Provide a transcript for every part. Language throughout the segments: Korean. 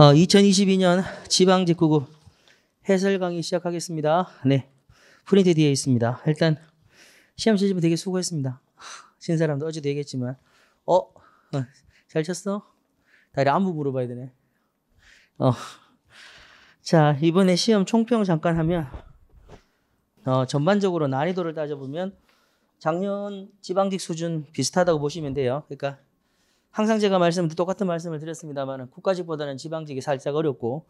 어, 2022년 지방직 9급 해설 강의 시작하겠습니다. 네. 프린트 뒤에 있습니다. 일단, 시험 실습은 되게 수고했습니다. 신 사람도 어제도 얘기했지만, 어? 어, 잘 쳤어? 다리 안부 물어봐야 되네. 어. 자, 이번에 시험 총평 잠깐 하면, 어, 전반적으로 난이도를 따져보면, 작년 지방직 수준 비슷하다고 보시면 돼요. 그러니까 항상 제가 말씀 똑같은 말씀을 드렸습니다만 국가직보다는 지방직이 살짝 어렵고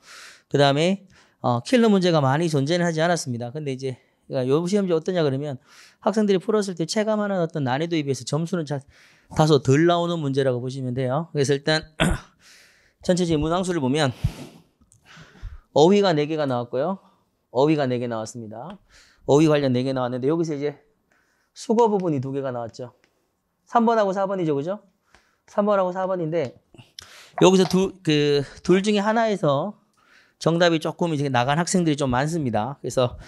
그 다음에 어, 킬러 문제가 많이 존재는 하지 않았습니다. 근데 이제 그러요 그러니까 시험지 어떠냐 그러면 학생들이 풀었을 때 체감하는 어떤 난이도에 비해서 점수는 자, 다소 덜 나오는 문제라고 보시면 돼요. 그래서 일단 전체적인 문항수를 보면 어휘가 4개가 나왔고요. 어휘가 4개 나왔습니다. 어휘 관련 4개 나왔는데 여기서 이제 수거 부분이 2개가 나왔죠. 3번하고 4번이죠. 그죠? 3번하고 4번인데 여기서 둘그둘 중에 하나에서 정답이 조금 이제 나간 학생들이 좀 많습니다. 그래서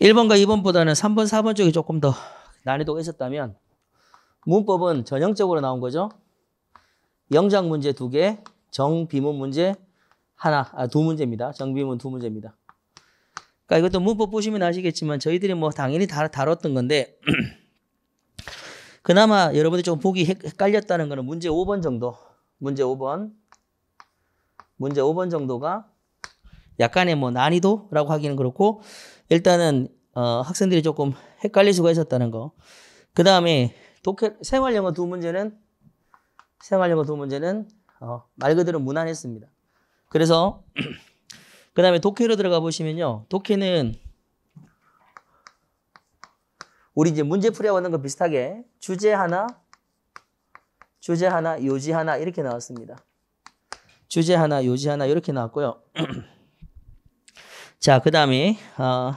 1번과 2번보다는 3번, 4번 쪽이 조금 더 난이도가 있었다면 문법은 전형적으로 나온 거죠. 영작 문제 두 개, 정비문 문제 하나, 아, 두 문제입니다. 정비문 두 문제입니다. 그러니까 이것도 문법 보시면 아시겠지만 저희들이 뭐 당연히 다 다뤘던 건데 그나마 여러분들이 좀 보기 헷갈렸다는 거는 문제 5번 정도. 문제 5번. 문제 5번 정도가 약간의 뭐 난이도라고 하기는 그렇고 일단은 어, 학생들이 조금 헷갈릴 수가 있었다는 거. 그 다음에 독해 생활영어 두 문제는 생활영어 두 문제는 어, 말 그대로 무난했습니다. 그래서 그 다음에 독해로 들어가 보시면요. 독해는 우리 이제 문제풀이하고 하는 거 비슷하게 주제 하나, 주제 하나, 요지 하나 이렇게 나왔습니다. 주제 하나, 요지 하나 이렇게 나왔고요. 자, 그 다음에 어,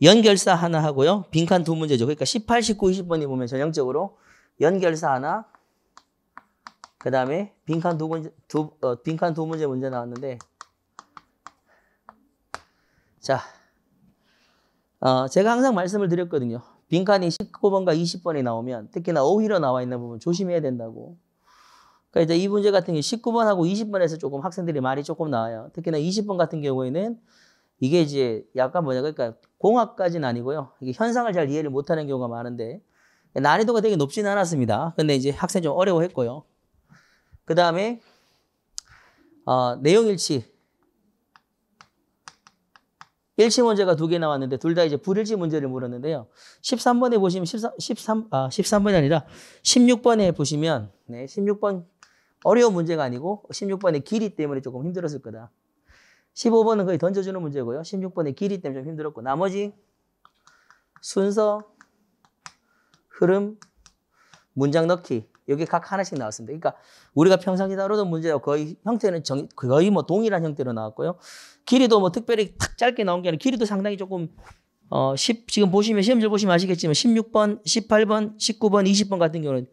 연결사 하나 하고요. 빈칸 두 문제죠. 그러니까 18, 19, 20번이 보면 전형적으로 연결사 하나, 그 다음에 빈칸 두 문제, 두, 어, 빈칸 두 문제 문제 나왔는데 자, 어, 제가 항상 말씀을 드렸거든요. 빈칸이 19번과 20번이 나오면 특히나 오히려 나와 있는 부분 조심해야 된다고. 그러니까 이제 이 문제 같은 게 19번하고 20번에서 조금 학생들이 말이 조금 나와요. 특히나 20번 같은 경우에는 이게 이제 약간 뭐냐 그러니까 공학까지는 아니고요. 이게 현상을 잘 이해를 못하는 경우가 많은데 난이도가 되게 높지는 않았습니다. 근데 이제 학생 좀 어려워했고요. 그 다음에 어, 내용일치 1시 문제가 두 개 나왔는데 둘 다 이제 불일치 문제를 물었는데요. 13번에 보시면 13, 13, 아, 13번이 아니라 16번에 보시면 네, 16번 어려운 문제가 아니고 16번의 길이 때문에 조금 힘들었을 거다. 15번은 거의 던져주는 문제고요. 16번의 길이 때문에 좀 힘들었고 나머지 순서, 흐름, 문장 넣기 여기 각 하나씩 나왔습니다. 그러니까 우리가 평상시 다루던 문제와 거의 형태는 정, 거의 뭐 동일한 형태로 나왔고요. 길이도 뭐 특별히 탁 짧게 나온 게 아니라 길이도 상당히 조금 어, 10, 지금 보시면 시험지 보시면 아시겠지만 16번, 18번, 19번, 20번 같은 경우는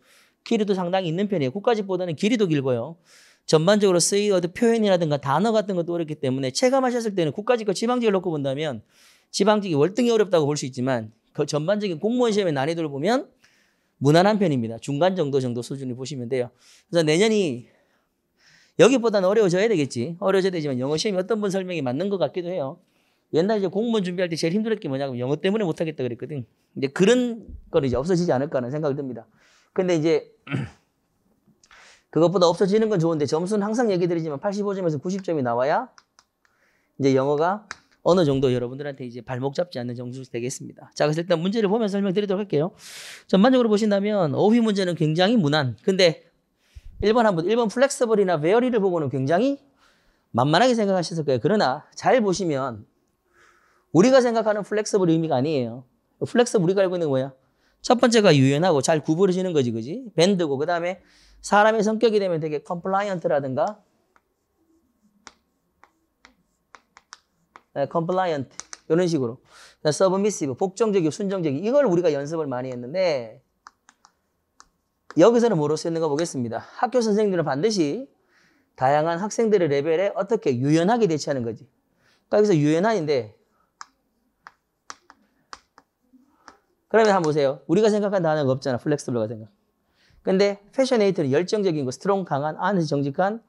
길이도 상당히 있는 편이에요. 국가집보다는 길이도 길고요. 전반적으로 쓰이 어떤 표현이라든가 단어 같은 것도 어렵기 때문에 체감하셨을 때는 국가직과 지방직을 놓고 본다면 지방직이 월등히 어렵다고 볼 수 있지만 그 전반적인 공무원 시험의 난이도를 보면 무난한 편입니다. 중간 정도 정도 수준을 보시면 돼요. 그래서 내년이 여기보다는 어려워져야 되겠지. 어려워져야 되지만 영어 시험이 어떤 분 설명이 맞는 것 같기도 해요. 옛날에 이제 공무원 준비할 때 제일 힘들었게 뭐냐면 영어 때문에 못하겠다 그랬거든. 이제 그런 건 이제 없어지지 않을까 하는 생각이 듭니다. 근데 이제 그것보다 없어지는 건 좋은데 점수는 항상 얘기 드리지만 85점에서 90점이 나와야 이제 영어가 어느 정도 여러분들한테 이제 발목 잡지 않는 정수 되겠습니다. 자, 그래서 일단 문제를 보면 설명드리도록 할게요. 전반적으로 보신다면 어휘 문제는 굉장히 무난. 근데 1번 한번 1번 플렉서블이나 웨어리를 보고는 굉장히 만만하게 생각하셨을 거예요. 그러나 잘 보시면 우리가 생각하는 플렉서블 의미가 아니에요. 플렉서블 우리가 알고 있는 거야. 첫 번째가 유연하고 잘 구부러지는 거지, 그지? 밴드고, 그 다음에 사람의 성격이 되면 되게 컴플라이언트라든가 네, compliant 이런 식으로 네, submissive 복종적이고 순종적이 이걸 우리가 연습을 많이 했는데 여기서는 뭐로 쓰는가 보겠습니다. 학교 선생님들은 반드시 다양한 학생들의 레벨에 어떻게 유연하게 대처하는 거지. 그러니까 여기서 유연한인데 그러면 한번 보세요. 우리가 생각한 단어가 없잖아. 플렉스블가 생각. 근데 패셔네이트는 열정적인 거, 스트롱 강한, 안에서 정직한,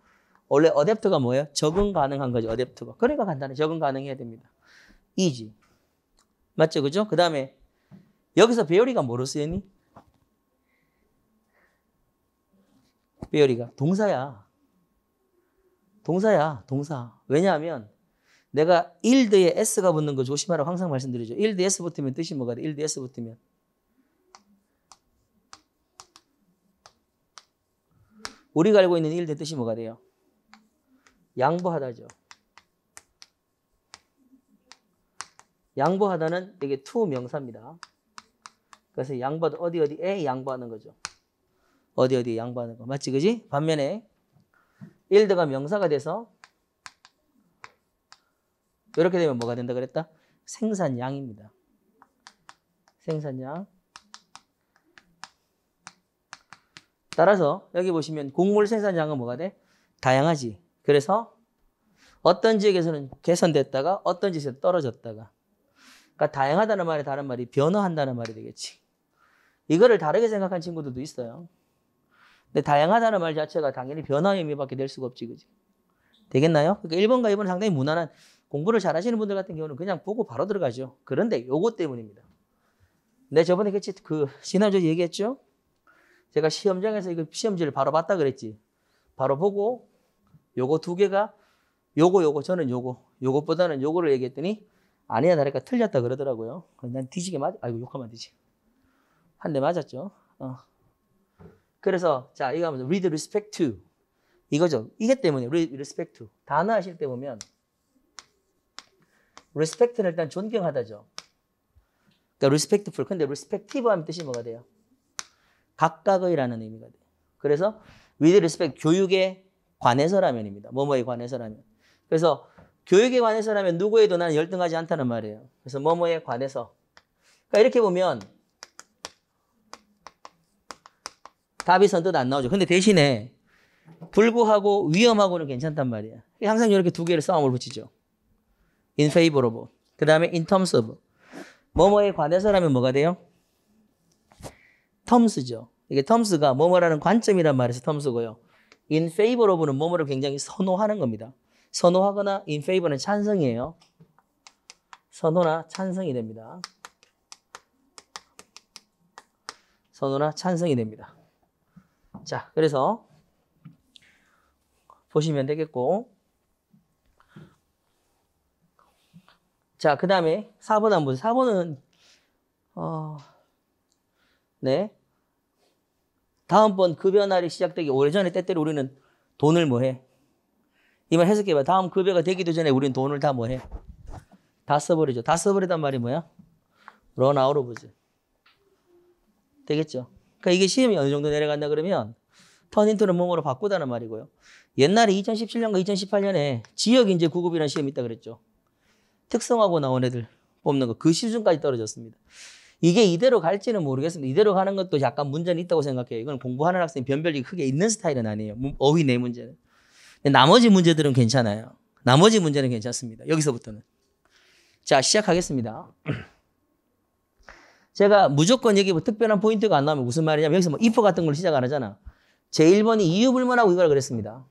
원래 어댑터가 뭐예요? 적응 가능한 거죠, 어댑터가. 그러니까 간단해. 적응 가능해야 됩니다. 이지. 맞죠? 그죠? 그 다음에 여기서 배열이가 뭐로 쓰였니? 배열이가 동사야. 동사야, 동사. 왜냐하면 내가 일드에 s가 붙는 거 조심하라고 항상 말씀드리죠. 일드 s 붙으면 뜻이 뭐가 돼? 일드 s 붙으면. 우리가 알고 있는 일드 뜻이 뭐가 돼요? 양보하다죠. 양보하다는 이게 투 명사입니다. 그래서 양보도 어디 어디에 양보하는 거죠. 어디 어디에 양보하는 거. 맞지 그지? 반면에 일드가 명사가 돼서 이렇게 되면 뭐가 된다 그랬다? 생산량입니다. 생산량. 따라서 여기 보시면 곡물 생산량은 뭐가 돼? 다양하지. 그래서 어떤 지역에서는 개선됐다가 어떤 지역에서 떨어졌다가 그러니까 다양하다는 말이 다른 말이 변화한다는 말이 되겠지. 이거를 다르게 생각한 친구들도 있어요. 근데 다양하다는 말 자체가 당연히 변화의 의미밖에 될 수가 없지, 그지? 되겠나요? 그러니까 1번과 2번은 상당히 무난한 공부를 잘하시는 분들 같은 경우는 그냥 보고 바로 들어가죠. 그런데 요것 때문입니다. 내 네, 저번에 그치 그 지난주 얘기했죠? 제가 시험장에서 이거 시험지를 바로 봤다 그랬지. 바로 보고 요거 두 개가 요거 요거 저는 요거 요것보다는 요거를 얘기했더니 아니야 다를까 틀렸다 그러더라고요. 난 뒤지게 맞 아이고 욕하면 되지. 한 대 맞았죠. 어. 그래서 자 이거 하면 read respect to 이거죠. 이게 때문에 read respect to 단어 하실 때 보면 respect는 일단 존경하다죠. 그러니까 respectful 근데 respective 하면 뜻이 뭐가 돼요? 각각의라는 의미가 돼요. 그래서 with respect 교육에 관해서라면입니다. 뭐뭐에 관해서라면. 그래서 교육에 관해서라면 누구에도 나는 열등하지 않다는 말이에요. 그래서 뭐뭐에 관해서. 그러니까 이렇게 보면 답이 선뜻 안 나오죠. 근데 대신에 불구하고 위험하고는 괜찮단 말이야. 항상 이렇게 두 개를 싸움을 붙이죠. in favor of. 그 다음에 in terms of. 뭐뭐에 관해서라면 뭐가 돼요? terms죠. 이게 terms가 뭐뭐라는 관점이란 말에서 terms고요. in favor of는 뭐뭐를 굉장히 선호하는 겁니다. 선호하거나 in favor는 찬성이에요. 선호나 찬성이 됩니다. 선호나 찬성이 됩니다. 자, 그래서 보시면 되겠고 자, 그 다음에 4번 한번 4번은 어, 네 다음번 급여날이 그 시작되기 오래전에 때때로 우리는 돈을 뭐해? 이 말 해석해봐. 다음 급여가 그 되기도 전에 우리는 돈을 다 뭐해? 다 써버리죠. 다 써버리단 말이 뭐야? 런아웃로 보지. 되겠죠? 그러니까 이게 시험이 어느 정도 내려간다 그러면 턴인트를 몸으로 바꾸다는 말이고요. 옛날에 2017년과 2018년에 지역 인재 구급이라는 시험이 있다 그랬죠. 특성화고 나온 애들 뽑는 거 그 시중까지 떨어졌습니다. 이게 이대로 갈지는 모르겠습니다. 이대로 가는 것도 약간 문제는 있다고 생각해요. 이건 공부하는 학생이 변별력이 크게 있는 스타일은 아니에요. 어휘 내 문제는. 나머지 문제들은 괜찮아요. 나머지 문제는 괜찮습니다. 여기서부터는. 자, 시작하겠습니다. 제가 무조건 여기 뭐 특별한 포인트가 안 나오면 무슨 말이냐면 여기서 뭐 if 같은 걸 시작 안 하잖아. 제1번이 이유 불문하고 이걸 그랬습니다.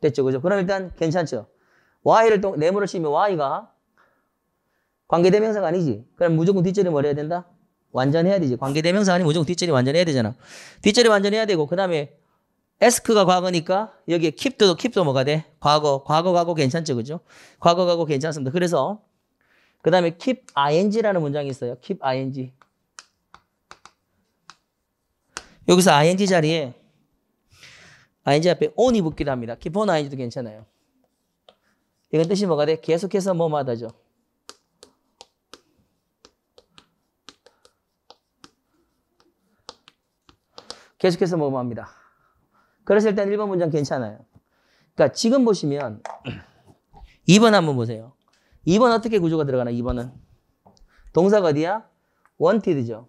됐죠, 그죠? 그럼 일단 괜찮죠? y를 동, 네모를 치면 y가 관계대명사가 아니지. 그럼 무조건 뒷절이 뭘 해야 된다? 완전해야 되지. 관계대명사 아니면 무조건 뒷절이 완전해야 되잖아. 뒷절이 완전해야 되고 그 다음에 에스크가 과거니까 여기에 킵도 킵도 뭐가 돼? 과거 과거 과거 괜찮죠, 그죠? 과거 과거 괜찮습니다. 그래서 그 다음에 킵 ing라는 문장이 있어요. 킵 ing 여기서 ing 자리에 ing 앞에 on이 붙기도 합니다. k e on ing도 괜찮아요. 이건 뜻이 뭐가 돼? 계속해서 뭐마다죠. 계속해서 뭐합니다. 그래서 일단 1번 문장 괜찮아요. 그러니까 지금 보시면 2번 한번 보세요. 2번 어떻게 구조가 들어가나? 2번은 동사가 어디야? w a n 죠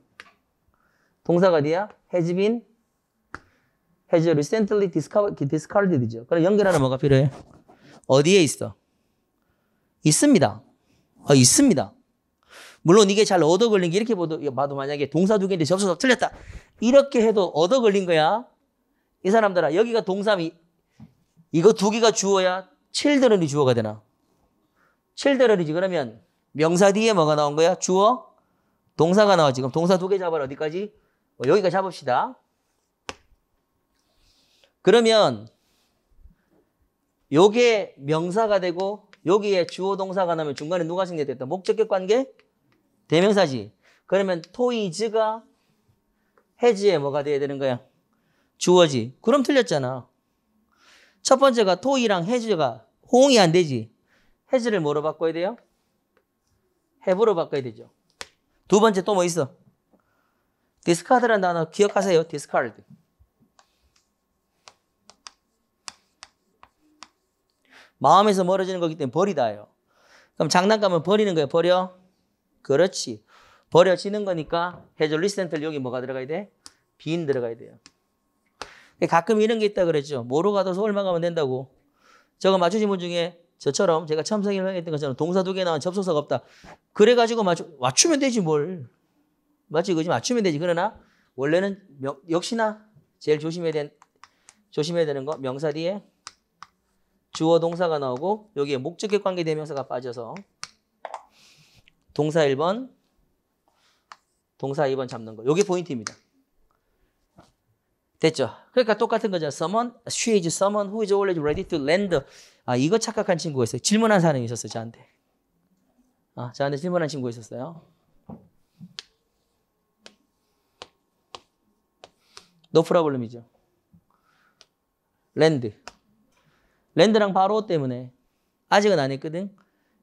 동사가 어디야? has been, has r e c e n t 죠 그럼 연결하는 뭐가 필요해? 어디에 있어? 있습니다. 어, 있습니다. 물론 이게 잘 얻어 걸린 게 이렇게 봐도, 봐도 만약에 동사 두 개인데 접속사 틀렸다. 이렇게 해도 얻어 걸린 거야. 이 사람들아, 여기가 동사미. 이거 두 개가 주어야 칠드런이 주어가 되나? 칠드런이지. 그러면 명사 뒤에 뭐가 나온 거야? 주어? 동사가 나왔지. 그럼 동사 두 개 잡아라. 어디까지? 어, 여기까지 잡읍시다. 그러면 요게 명사가 되고 여기에 주어 동사가 나면 중간에 누가 생략됐다? 목적격 관계? 대명사지. 그러면 토이즈가 해지에 뭐가 돼야 되는 거야? 주어지. 그럼 틀렸잖아. 첫 번째가 토이랑 해지가 호응이 안 되지. 해지를 뭐로 바꿔야 돼요? 해부로 바꿔야 되죠. 두 번째 또 뭐 있어? 디스카드란는 단어 기억하세요. 디스카드. 마음에서 멀어지는 거기 때문에 버리다요 그럼 장난감은 버리는 거예요. 버려. 그렇지. 버려지는 거니까 해줄 리센트를 여기 뭐가 들어가야 돼? 빈 들어가야 돼요. 가끔 이런 게 있다 그랬죠. 모로 가도 서울만 가면 된다고. 저거 맞추신 분 중에 저처럼 제가 처음 생각했던 것처럼 동사 두 개 나온 접속사가 없다. 그래가지고 맞추, 맞추면 되지 뭘. 맞지? 그지? 맞추면 되지. 그러나 원래는 명, 역시나 제일 조심해야, 된, 조심해야 되는 거 명사 뒤에 주어 동사가 나오고 여기에 목적격 관계 대명사가 빠져서 동사 1번, 동사 2번 잡는 거. 이게 포인트입니다. 됐죠? 그러니까 똑같은 거죠. Someone, she is someone who is always ready to land. 아, 이거 착각한 친구가 있어요. 질문한 사람이 있었어요, 저한테. 아, 저한테 질문한 친구가 있었어요. 노 프라블럼이죠. 랜드. 랜드랑 바로 때문에 아직은 안 했거든.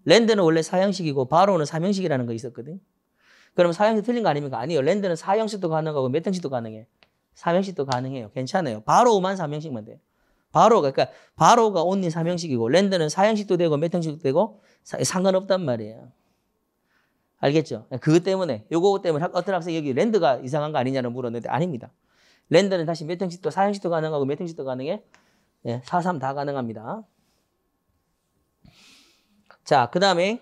랜드는 원래 사형식이고 바로는 삼형식이라는 거 있었거든. 그럼 사형식 틀린 거 아닙니까? 아니요. 랜드는 사형식도 가능하고 몇 형식도 가능해. 삼형식도 가능해요. 괜찮아요. 바로만 삼형식만 돼. 바로가 그러니까 바로가 온리 삼형식이고 랜드는 사형식도 되고 몇 형식도 되고 사, 상관없단 말이에요. 알겠죠? 그것 때문에 요거 때문에 어떤 학생 여기 랜드가 이상한 거 아니냐는 물었는데 아닙니다. 랜드는 다시 몇 형식도 사형식도 가능하고 몇 형식도 가능해. 예, 4, 3 다 가능합니다. 자, 그 다음에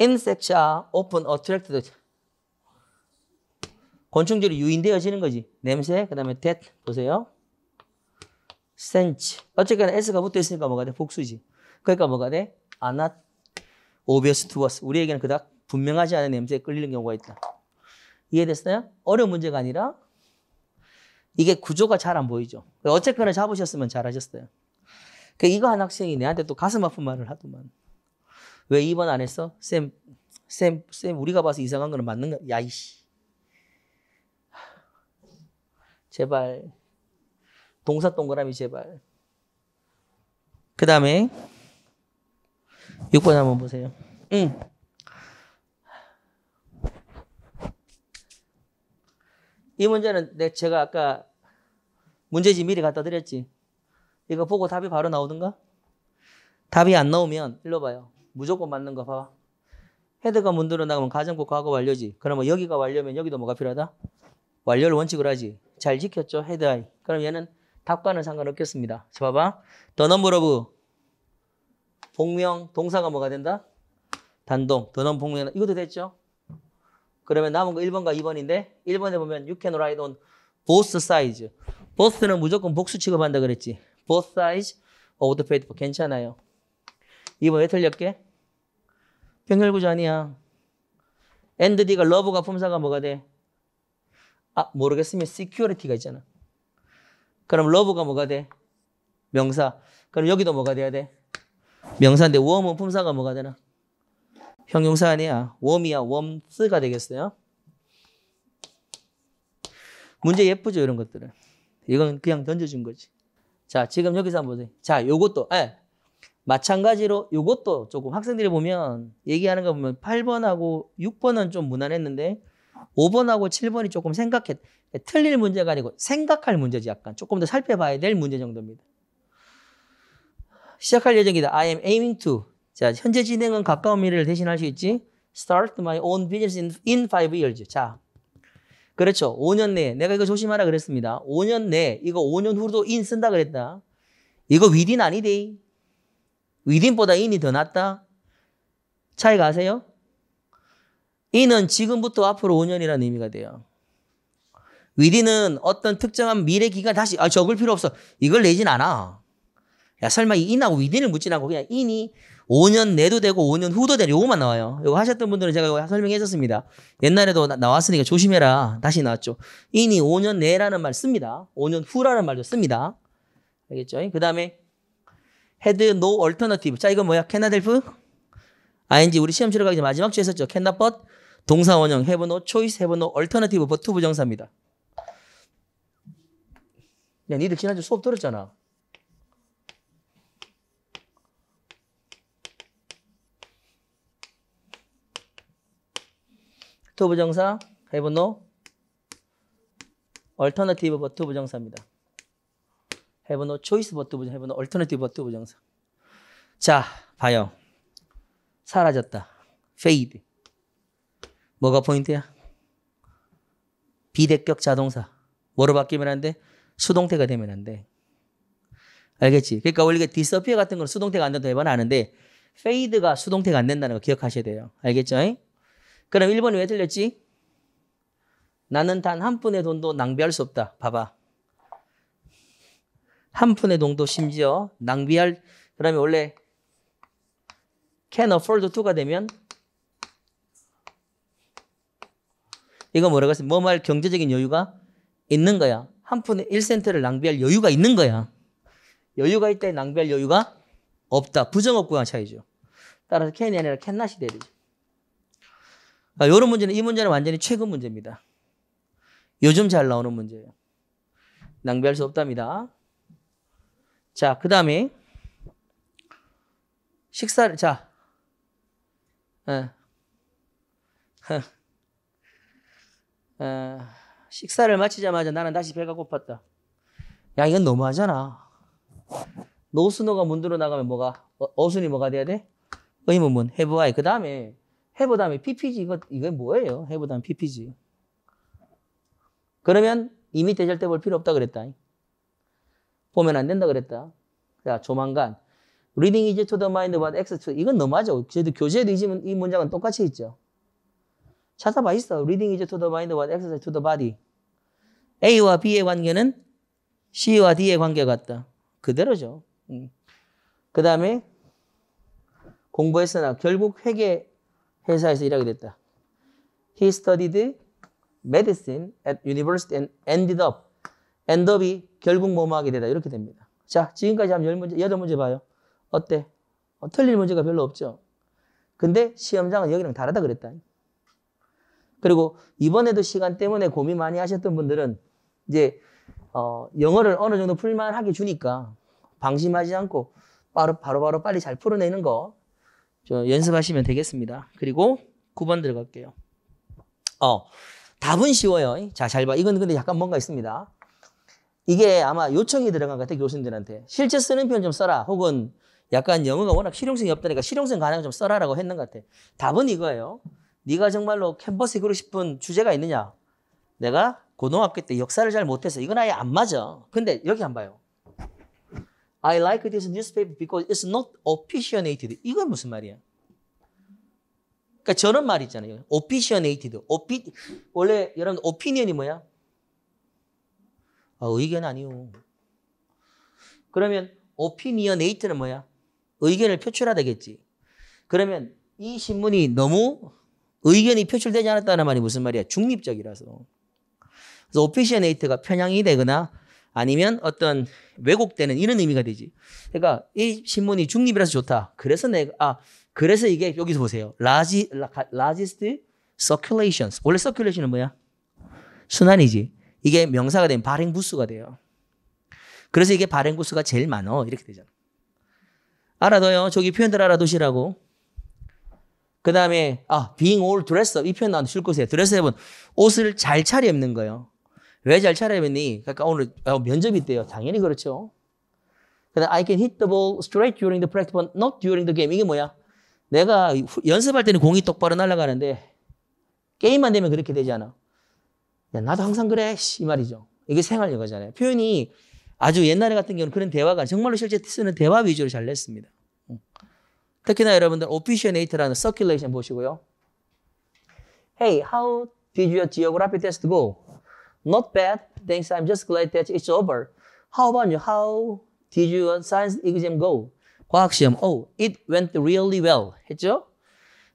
insects are often attracted. 곤충들이 유인되어지는 거지. 냄새, 그 다음에 that, 보세요. s e n s 어쨌거나 s가 붙어 있으니까 뭐가 돼? 복수지. 그러니까 뭐가 돼? are not obvious to us. 우리에게는 그닥 분명하지 않은 냄새에 끌리는 경우가 있다. 이해됐어요? 어려운 문제가 아니라 이게 구조가 잘 안 보이죠. 어쨌거나 잡으셨으면 잘하셨어요. 그 이거 한 학생이 내한테 또 가슴 아픈 말을 하더만. 왜 2번 안 했어? 쌤, 쌤, 쌤, 우리가 봐서 이상한 거는 맞는 거 야, 이씨. 제발. 동사 동그라미 제발. 그 다음에 6번 한번 보세요. 응. 이 문제는 내 제가 아까 문제지 미리 갖다 드렸지. 이거 보고 답이 바로 나오든가? 답이 안 나오면 일로 봐요. 무조건 맞는 거봐 헤드가 문드러 나가면 가정법 과거 완료지. 그러면 여기가 완료면 여기도 뭐가 필요하다? 완료를 원칙으로 하지. 잘 지켰죠? 헤드 아이. 그럼 얘는 답과는 상관없겠습니다. 자, 봐봐. 더 넘버 러브 복명 동사가 뭐가 된다? 단동. 더넘 복명. 이것도 됐죠? 그러면 남은 거 1번과 2번인데 1번에 보면 you can ride on both sides. 버스는 무조건 복수 취급한다 그랬지. Both sides of the faithful. 괜찮아요. 이번 왜 틀렸게? 병렬구조 아니야. and d가 love가 품사가 뭐가 돼? 아, 모르겠으면 security가 있잖아. 그럼 love가 뭐가 돼? 명사. 그럼 여기도 뭐가 돼야 돼? 명사인데 웜은 품사가 뭐가 되나? 형용사 아니야. 웜이야웜스가 되겠어요. 문제 예쁘죠, 이런 것들은. 이건 그냥 던져준 거지. 자, 지금 여기서 한번 보세요. 자, 요것도, 예. 마찬가지로 요것도 조금 학생들이 보면 얘기하는 거 보면 8번하고 6번은 좀 무난했는데 5번하고 7번이 조금 생각해 틀릴 문제가 아니고 생각할 문제지 약간 조금 더 살펴봐야 될 문제 정도입니다. 시작할 예정이다. I am aiming to. 자, 현재 진행은 가까운 미래를 대신할 수 있지. Start my own business in, in five years. 자, 그렇죠. 5년 내에. 내가 이거 조심하라 그랬습니다. 5년 내에. 이거 5년 후로도 인 쓴다 그랬다. 이거 위딘 아니데. 위딘보다 인이 더 낫다. 차이가 아세요? 인은 지금부터 앞으로 5년이라는 의미가 돼요. 위딘은 어떤 특정한 미래 기간 다시 아, 적을 필요 없어. 이걸 내진 않아. 야, 설마 이 인하고 위딘을 묻진 않고 그냥 인이 5년 내도 되고 5년 후도 되는 요것만 나와요. 요거 하셨던 분들은 제가 설명했었습니다. 옛날에도 나, 나왔으니까 조심해라. 다시 나왔죠. 이니 5년 내라는 말 씁니다. 5년 후라는 말도 씁니다. 알겠죠? 그 다음에 헤드 노 얼터너티브. 자, 이거 뭐야? 캐나델프? 아 t h 우리 시험 치러 가기 전 마지막 주에 했었죠. c 나 n 동사 원형 h a v 초이스 c h o 얼터너티브 버 e n 부정사입니다. 야, 니들 지난주 수업 들었잖아. to 부정사 해본 v 얼터너티 l 버 e r n 정사입니다 해본 v e 이스버 h o i c e but to 부정사, have no a l t e r 정사 자, 봐요. 사라졌다. 페이드. 뭐가 포인트야? 비대격 자동사. 뭐로 바뀌면 안 돼? 수동태가 되면 안 돼. 알겠지? 그러니까 원래 디서피어 같은 건 수동태가 안 된다고 해봐는 아는데 페이드가 수동태가 안 된다는 거 기억하셔야 돼요. 알겠죠? 그럼 1번이 왜 틀렸지? 나는 단 한 푼의 돈도 낭비할 수 없다. 봐봐. 한 푼의 돈도 심지어 낭비할, 그러면 원래 can afford to가 되면 이거 뭐라고 했어 뭐말 경제적인 여유가 있는 거야. 한 푼에 1센트를 낭비할 여유가 있는 거야. 여유가 있다에 낭비할 여유가 없다. 부정업구간 차이죠. 따라서 캔이 아니라 캔낫이 되죠. 그러니까 아, 이런 문제는 이 문제는 완전히 최근 문제입니다. 요즘 잘 나오는 문제예요. 낭비할 수 없답니다. 자, 그 다음에 식사를 자, 어. 어. 식사를 마치자마자 나는 다시 배가 고팠다. 야, 이건 너무하잖아. 노순호가 문들어 나가면 뭐가 어, 순이 뭐가 돼야 돼? 의문문 해부하이. 그 다음에 해보 다음에 PPG 이거 이게 뭐예요? 해보 다음에 PPG. 그러면 이미 대절 때 볼 필요 없다 그랬다. 보면 안 된다 그랬다. 자, 조만간 reading is to the mind but x to 이건 너무하죠. 저희도 교재에도 이 문장은 똑같이 있죠. 찾아봐 있어. reading is to the mind but x to the body. A와 B의 관계는 C와 D의 관계 같다. 그대로죠. 음. 그 다음에 공부했으나 결국 회계 회사에서 일하게 됐다. He studied medicine at university and ended up. end up이 결국 뭐뭐 하게 되다. 이렇게 됩니다. 자, 지금까지 한 10문제, 8문제 봐요. 어때? 어, 틀릴 문제가 별로 없죠. 근데 시험장은 여기랑 다르다 그랬다. 그리고 이번에도 시간 때문에 고민 많이 하셨던 분들은 이제 어, 영어를 어느 정도 풀만하게 주니까 방심하지 않고 바로 바로 바로 빨리 잘 풀어내는 거 연습하시면 되겠습니다. 그리고 9번 들어갈게요. 어, 답은 쉬워요. 자, 잘 봐. 이건 근데 약간 뭔가 있습니다. 이게 아마 요청이 들어간 것 같아, 요 교수님들한테. 실제 쓰는 표현 좀 써라. 혹은 약간 영어가 워낙 실용성이 없다니까 실용성 가능한 좀 써라라고 했는 것 같아. 답은 이거예요. 네가 정말로 캠퍼스에 그러고 싶은 주제가 있느냐? 내가 고등학교 때 역사를 잘 못해서 이건 아예 안 맞아. 근데 여기 안 봐요. I like this newspaper because it's not officiated. 이건 무슨 말이야? 그러니까 저런 말 있잖아요. officiated. 오피, 원래 여러분 opinion이 뭐야? 아, 의견 아니요. 그러면 opinionate는 뭐야? 의견을 표출하다겠지. 그러면 이 신문이 너무 의견이 표출되지 않았다는 말이 무슨 말이야? 중립적이라서. 그래서 오피셔네이트가 편향이 되거나 아니면 어떤 왜곡되는 이런 의미가 되지. 그러니까 이 신문이 중립이라서 좋다. 그래서 내가 아 그래서 이게 여기서 보세요. 라지 라지스트 circulation. 원래 circulation은 뭐야? 순환이지. 이게 명사가 되면 발행 부수가 돼요. 그래서 이게 발행 부수가 제일 많어. 이렇게 되잖아. 알아둬요. 저기 표현들 알아두시라고. 그 다음에, 아, being all dressed up. 이 표현 나도 쓸 곳에 드레스업은 옷을 잘 차려 입는 거예요. 왜잘 차려했니? 그러니까 오늘 어, 면접이 있대요. 당연히 그렇죠. 근데 I can hit the ball straight during the practice, but not during the game. 이게 뭐야? 내가 연습할 때는 공이 똑바로 날아가는데 게임만 되면 그렇게 되지 않아. 야, 나도 항상 그래. 이 말이죠. 이게 생활력어잖아요. 표현이 아주 옛날에 같은 경우는 그런 대화가 정말로 실제 쓰는 대화 위주로 잘 냈습니다. 특히나 여러분들 오피 f i 이트라는 서큘레이션 보시고요. Hey, how did your geography test go? Not bad. Thanks. I'm just glad that it's over. How about you? How did your science exam go? 과학 시험. Oh, it went really well. 했죠?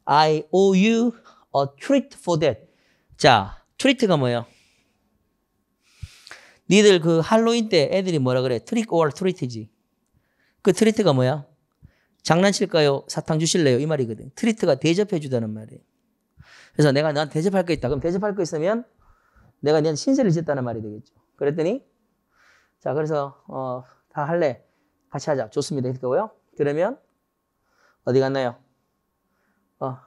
I owe you a treat for that. 자, t r e 가 뭐예요? 니들 그 할로윈 때 애들이 뭐라 그래? 트릭 or 트리트지. 그 트리트가 뭐야? 장난칠까요? 사탕 주실래요? 이 말이거든. 트리트가 대접해 주다는 말이에요. 그래서 내가 너한테 대접할 거 있다. 그럼 대접할 거 있으면 내가 너한테 신세를 짓다는 말이 되겠죠. 그랬더니 자 그래서 어, 다 할래 같이 하자 좋습니다 했고요. 그러면 어디 갔나요? 어,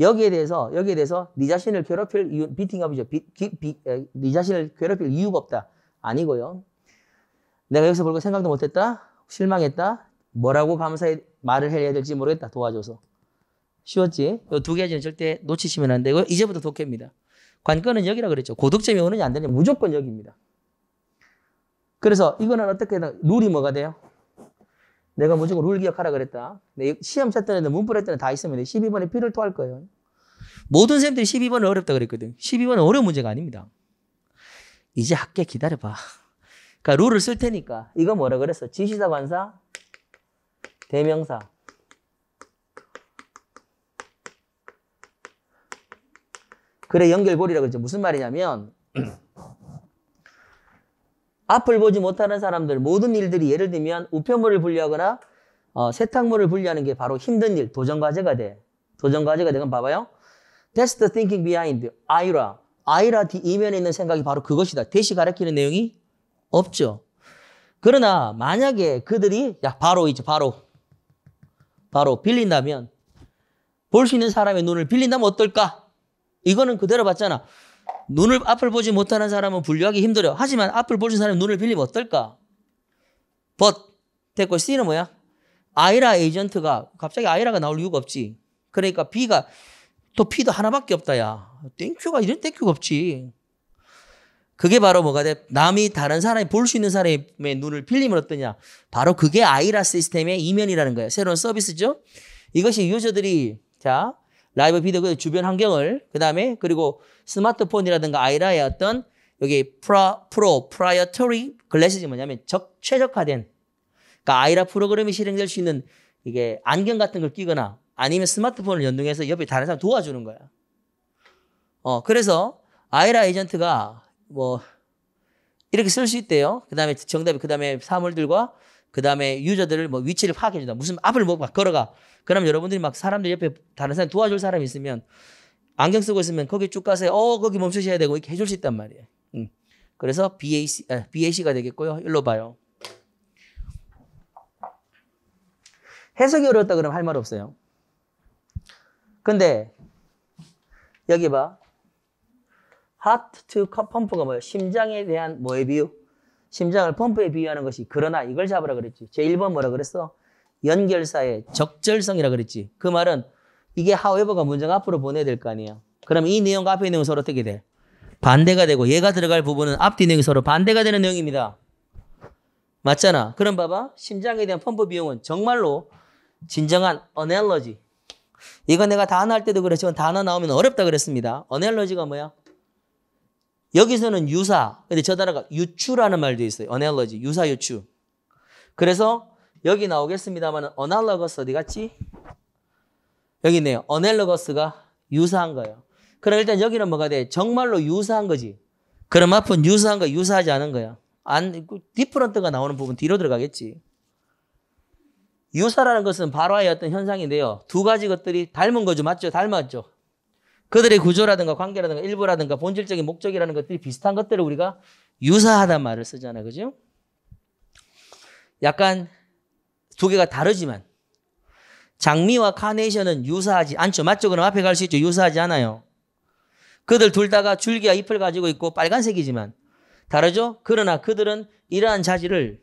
여기에 대해서 여기에 대해서 네 자신을 괴롭힐 이유, 비팅업이죠. 비, 비, 에, 네 자신을 괴롭힐 이유가 없다 아니고요. 내가 여기서 볼 거 생각도 못했다 실망했다 뭐라고 감사의 말을 해야 될지 모르겠다 도와줘서 쉬웠지? 이두 가지는 절대 놓치시면 안 되고 이제부터 독해입니다. 관건은 여기라 그랬죠. 고득점이 오느냐 안 되느냐 무조건 여기입니다. 그래서 이거는 어떻게 룰이 뭐가 돼요? 내가 무조건 룰 기억하라 그랬다. 시험 세트에는 문법 했더니 다 있으면 12번에 피를 토할 거예요. 모든 쌤들이 12번은 어렵다 그랬거든. 12번은 어려운 문제가 아닙니다. 이제 학계 기다려봐. 그러니까 룰을 쓸 테니까 이거 뭐라 그랬어? 지시사 관사, 대명사. 그래 연결고리라고 그랬죠. 무슨 말이냐면 앞을 보지 못하는 사람들 모든 일들이 예를 들면 우편물을 분리하거나 어, 세탁물을 분리하는 게 바로 힘든 일, 도전 과제가 돼. 도전 과제가 되면 봐봐요. That's the thinking behind IRA. IRA 뒷이면에 있는 생각이 바로 그것이다. 대시 가르키는 내용이 없죠. 그러나 만약에 그들이 야 바로 이제 바로 바로 빌린다면 볼 수 있는 사람의 눈을 빌린다면 어떨까? 이거는 그대로 봤잖아. 눈을 앞을 보지 못하는 사람은 분류하기 힘들어. 하지만 앞을 보신 사람이 눈을 빌리면 어떨까? but 됐고 C는 뭐야? 아이라 에이전트가 갑자기 아이라가 나올 이유가 없지. 그러니까 B가 또 P도 하나밖에 없다야. 땡큐가 이런 땡큐가 없지. 그게 바로 뭐가 돼? 남이 다른 사람이 볼 수 있는 사람의 눈을 빌리면 어떠냐? 바로 그게 아이라 시스템의 이면이라는 거예요. 새로운 서비스죠. 이것이 유저들이 자 라이브 비디오 그 주변 환경을 그다음에 그리고 스마트폰이라든가 아이라의 어떤 여기 프라 프로 프라이어터리 글래시즈 뭐냐면 적 최적화된 그러니까 아이라 프로그램이 실행될 수 있는 이게 안경 같은 걸 끼거나 아니면 스마트폰을 연동해서 옆에 다른 사람 도와주는 거야. 어 그래서 아이라 에이전트가 뭐 이렇게 쓸 수 있대요. 그다음에 정답이 그다음에 사물들과 그다음에 유저들을 뭐 위치를 파악해 준다. 무슨 앞을 뭐 걸어가 그럼 여러분들이 막 사람들 옆에 다른 사람 도와줄 사람이 있으면 안경 쓰고 있으면 거기 쭉 가세요. 어, 거기 멈추셔야 되고 이렇게 해줄 수 있단 말이에요. 음. 그래서 BAC, 아, BAC가 되겠고요. 일로 봐요. 해석이 어렵웠다 그러면 할 말 없어요. 근데 여기 봐. 하트 펌프가 뭐예요? 심장에 대한 뭐에 비유? 심장을 펌프에 비유하는 것이 그러나 이걸 잡으라 그랬지. 제 1번 뭐라 그랬어? 연결사의 적절성이라 그랬지. 그 말은 이게 however가 문장 앞으로 보내야 될 거 아니에요. 그럼 이 내용과 앞에 내용 서로 어떻게 돼? 반대가 되고 얘가 들어갈 부분은 앞뒤 내용이 서로 반대가 되는 내용입니다. 맞잖아. 그럼 봐봐. 심장에 대한 펌프 비용은 정말로 진정한 어넬러지. 이거 내가 단어 할 때도 그랬지만 단어 나오면 어렵다 그랬습니다. 어넬러지가 뭐야? 여기서는 유사. 근데 저 단어가 유추라는 말도 있어요. 어넬러지. 유사 유추. 그래서 여기 나오겠습니다만 어날러거스 어디 갔지? 여기 있네요. 어넬러거스가 유사한 거예요. 그럼 일단 여기는 뭐가 돼? 정말로 유사한 거지. 그럼 앞은 유사한 거 유사하지 않은 거야. 안 디퍼런트가 그 나오는 부분 뒤로 들어가겠지. 유사라는 것은 발화의 어떤 현상인데요. 두 가지 것들이 닮은 거죠. 맞죠? 닮았죠. 그들의 구조라든가 관계라든가 일부라든가 본질적인 목적이라는 것들이 비슷한 것들을 우리가 유사하단 말을 쓰잖아요. 그죠? 약간 두 개가 다르지만 장미와 카네이션은 유사하지 않죠. 맞죠? 그럼 앞에 갈 수 있죠. 유사하지 않아요. 그들 둘 다가 줄기와 잎을 가지고 있고 빨간색이지만 다르죠? 그러나 그들은 이러한 자질을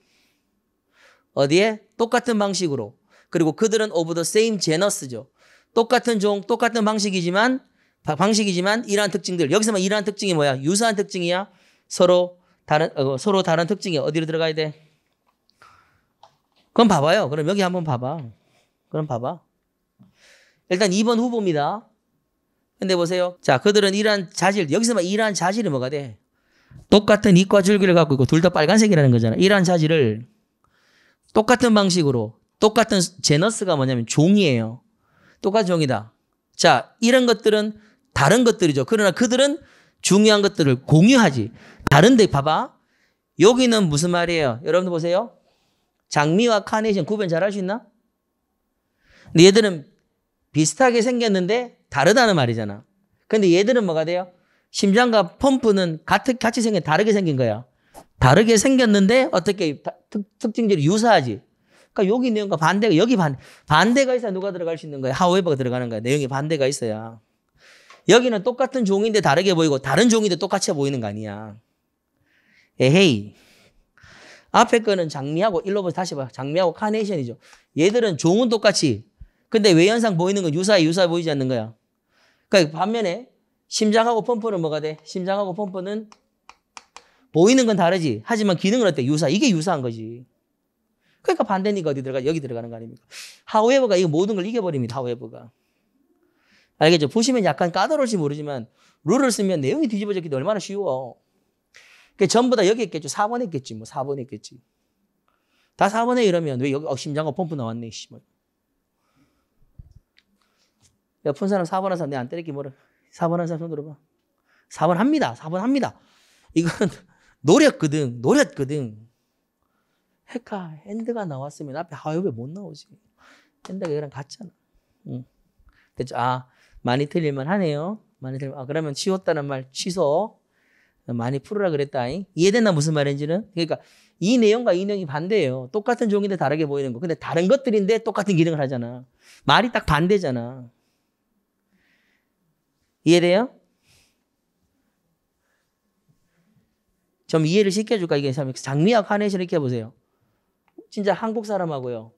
어디에? 똑같은 방식으로. 그리고 그들은 오브 더 세임 제너스죠. 똑같은 종, 똑같은 방식이지만 방식이지만 이러한 특징들. 여기서만 이러한 특징이 뭐야? 유사한 특징이야. 서로 다른 어, 서로 다른 특징이 어디로 들어가야 돼? 그럼 봐봐요. 그럼 여기 한번 봐봐. 그럼 봐봐. 일단 2번 후보입니다. 근데 보세요. 자, 그들은 이러한 자질, 여기서만 이러한 자질이 뭐가 돼? 똑같은 이과 줄기를 갖고 있고 둘 다 빨간색이라는 거잖아. 이러한 자질을 똑같은 방식으로 똑같은 제너스가 뭐냐면 종이에요. 똑같은 종이다. 자, 이런 것들은 다른 것들이죠. 그러나 그들은 중요한 것들을 공유하지. 다른데 봐봐. 여기는 무슨 말이에요? 여러분들 보세요. 장미와 카네이션 구별잘 할 수 있나? 근데 얘들은 비슷하게 생겼는데 다르다는 말이잖아. 근데 얘들은 뭐가 돼요? 심장과 펌프는 같이, 같이 생긴, 다르게 생긴 거야. 다르게 생겼는데 어떻게 특, 특징들이 유사하지? 그러니까 여기 내용과 반대가, 여기 반, 반대가 있어야 누가 들어갈 수 있는 거야? 하웨버가 들어가는 거야. 내용이 반대가 있어야. 여기는 똑같은 종인데 다르게 보이고 다른 종인데 똑같이 보이는 거 아니야. 에헤이. 앞에 거는 장미하고 일로부터 다시 봐. 장미하고 카네이션이죠. 얘들은 종은 똑같이 근데 외현상 보이는 건 유사해 유사해 보이지 않는 거야. 그러니까 반면에 심장하고 펌프는 뭐가 돼? 심장하고 펌프는 보이는 건 다르지. 하지만 기능은 어때? 유사. 이게 유사한 거지. 그러니까 반대니까 어디 들어가? 여기 들어가는 거 아닙니까? 하우에버가 이 모든 걸 이겨버립니다. 하우에버가. 알겠죠? 보시면 약간 까다로울지 모르지만 룰을 쓰면 내용이 뒤집어졌기 도 얼마나 쉬워. 그 전부 다 여기 있겠죠. 4번 했겠지. 뭐 4번 했겠지. 다 4번에 이러면 왜 여기 어, 심장과 펌프 나왔네. 씨. 뭐. 옆은 사람 4번 한 사람 내 안 때릴게 뭐래. 4번 한 사람 손 들어봐. 4번 합니다. 4번 합니다. 이건 노렸거든. 노렸거든. 해카 핸드가 나왔으면 앞에 하이웨이 못 나오지. 핸드가 얘랑 같잖아. 응. 됐죠. 아, 많이 틀릴만 하네요. 많이 틀 아, 그러면 치웠다는 말 취소. 많이 풀으라 그랬다잉. 이해됐나 무슨 말인지는? 그러니까 이 내용과 이 내용이 반대예요. 똑같은 종인데 다르게 보이는 거. 근데 다른 것들인데 똑같은 기능을 하잖아. 말이 딱 반대잖아. 이해돼요? 좀 이해를 시켜줄까 이게 참 장미학 한혜실 이렇게 해 보세요. 진짜 한국 사람하고요.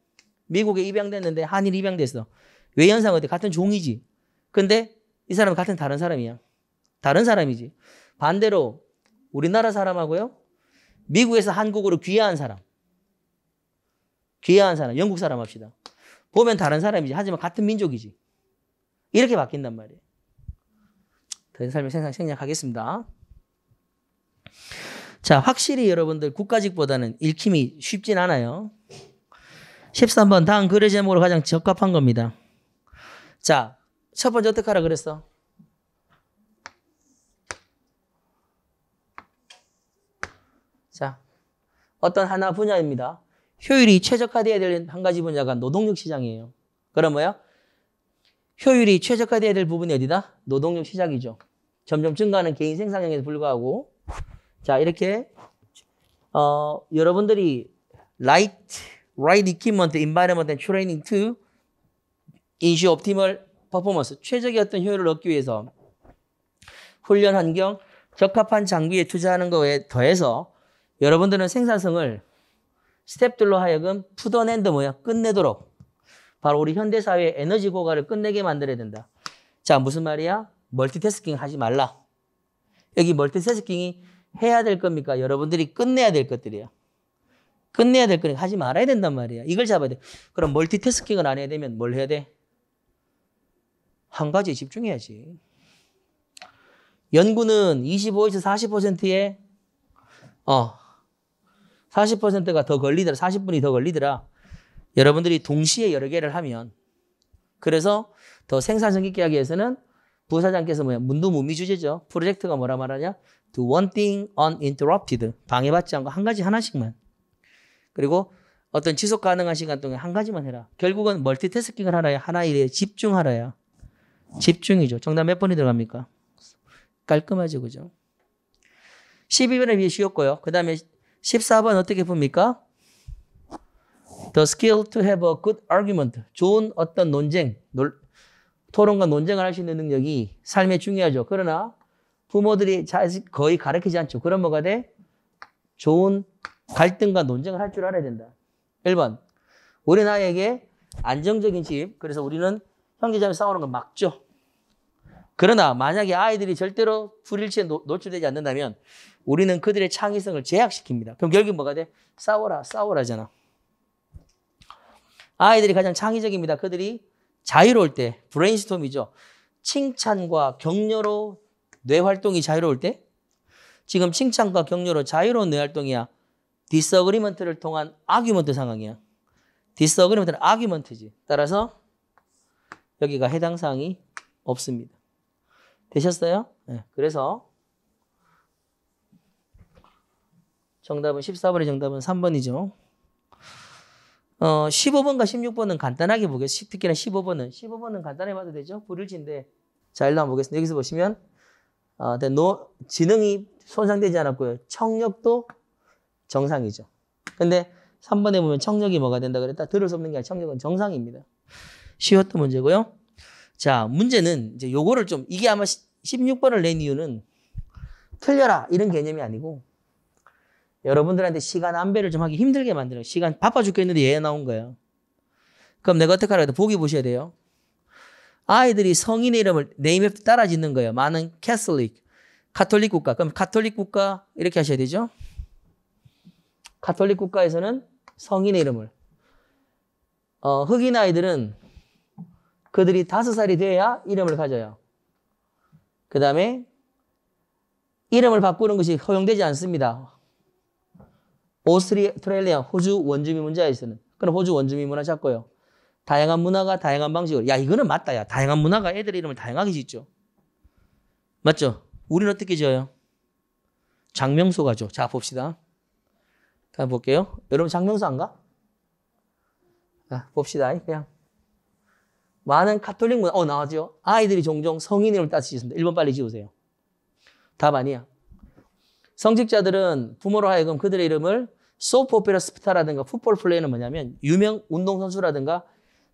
미국에 입양됐는데 한일 입양됐어. 외연상 어때 같은 종이지. 근데 이 사람은 같은 다른 사람이야. 다른 사람이지. 반대로 우리나라 사람하고요. 미국에서 한국으로 귀화한 사람. 귀화한 사람, 영국 사람 합시다. 보면 다른 사람이지. 하지만 같은 민족이지. 이렇게 바뀐단 말이에요. 더 이상 삶의 생각 생략하겠습니다. 자, 확실히 여러분들 국가직보다는 읽힘이 쉽진 않아요. 13번 다음 글의 제목으로 가장 적합한 겁니다. 자, 첫 번째 어떻게 하라 그랬어? 자, 어떤 하나 분야입니다. 효율이 최적화되어야 될 한 가지 분야가 노동력 시장이에요. 그럼 뭐야? 효율이 최적화되어야 될 부분이 어디다? 노동력 시장이죠. 점점 증가하는 개인 생산량에 불과하고 자 이렇게 어, 여러분들이 light, right equipment, environment and training to e n s u e optimal performance 최적의 어떤 효율을 얻기 위해서 훈련 환경, 적합한 장비에 투자하는 거에 더해서 여러분들은 생산성을 스텝들로 하여금 푸더낸드 뭐야? 끝내도록. 바로 우리 현대사회의 에너지 고갈을 끝내게 만들어야 된다. 자, 무슨 말이야? 멀티태스킹 하지 말라. 여기 멀티태스킹이 해야 될 겁니까? 여러분들이 끝내야 될 것들이야. 끝내야 될 거니까 하지 말아야 된단 말이야. 이걸 잡아야 돼. 그럼 멀티태스킹을 안 해야 되면 뭘 해야 돼? 한 가지에 집중해야지. 연구는 25에서 40%의 어, 40%가 더 걸리더라. 40분이 더 걸리더라. 여러분들이 동시에 여러 개를 하면 그래서 더 생산성 있게 하기 위해서는 부사장께서 뭐야? 문도무미 주제죠. 프로젝트가 뭐라 말하냐? Do one thing uninterrupted. 방해받지 않고 한 가지 하나씩만. 그리고 어떤 지속 가능한 시간 동안 한 가지만 해라. 결국은 멀티태스킹을 하나야. 하나 일에 집중하라야. 집중이죠. 정답 몇 번이 들어갑니까? 깔끔하죠. 그죠? 12번에 비해 쉬웠고요. 그 다음에 14번 어떻게 봅니까? The skill to have a good argument. 좋은 어떤 논쟁, 논, 토론과 논쟁을 할 수 있는 능력이 삶에 중요하죠. 그러나 부모들이 자식 거의 가르치지 않죠. 그럼 뭐가 돼? 좋은 갈등과 논쟁을 할 줄 알아야 된다. 1번. 우리 나에게 안정적인 집, 그래서 우리는 형제자매 싸우는 걸 막죠. 그러나 만약에 아이들이 절대로 불일치에 노, 노출되지 않는다면 우리는 그들의 창의성을 제약시킵니다. 그럼 결국 뭐가 돼? 싸워라, 싸워라잖아. 아이들이 가장 창의적입니다. 그들이 자유로울 때, 브레인스톰이죠. 칭찬과 격려로 뇌 활동이 자유로울 때, 지금 칭찬과 격려로 자유로운 뇌 활동이야. 디스어그리먼트를 통한 아규먼트 상황이야. 디스어그리먼트는 아규먼트지. 따라서 여기가 해당 사항이 없습니다. 되셨어요? 네. 그래서 정답은 14번의 정답은 3번이죠. 어, 15번과 16번은 간단하게 보겠습니다. 특히나 15번은 15번은 간단히 봐도 되죠. 불일치인데 자 일로 한번 보겠습니다. 여기서 보시면 어, 네, 노, 지능이 손상되지 않았고요. 청력도 정상이죠. 근데 3번에 보면 청력이 뭐가 된다 그랬다? 들을 수 없는 게 아니라 청력은 정상입니다. 쉬웠던 문제고요. 자, 문제는 이제 요거를 좀 이게 아마 16번을 낸 이유는 틀려라 이런 개념이 아니고 여러분들한테 시간 안배를 좀 하기 힘들게 만들어요. 시간 바빠 죽겠는데 얘 나온 거예요. 그럼 내가 어떻게 하라고 보기 보셔야 돼요. 아이들이 성인의 이름을 네임에 따라 짓는 거예요. 많은 캐톨릭, 카톨릭 국가. 그럼 카톨릭 국가 이렇게 하셔야 되죠. 카톨릭 국가에서는 성인의 이름을. 어, 흑인 아이들은 그들이 다섯 살이 돼야 이름을 가져요. 그 다음에 이름을 바꾸는 것이 허용되지 않습니다. 오스트레일리아 호주 원주민 문제에서는 그럼 호주 원주민 문화 잡고요. 다양한 문화가 다양한 방식으로 야 이거는 맞다 야 다양한 문화가 애들 이름을 다양하게 짓죠. 맞죠? 우리는 어떻게 지어요? 장명소가죠. 자 봅시다. 다 볼게요. 여러분 장명소 안 가? 아, 봅시다. 그냥 많은 카톨릭 문화 어 나왔죠. 아이들이 종종 성인 이름을 따서 짓습니다. 1번 빨리 지우세요. 답 아니야. 성직자들은 부모로 하여금 그들의 이름을 소프오페라 스타라든가 풋볼 플레이는 뭐냐면 유명 운동선수라든가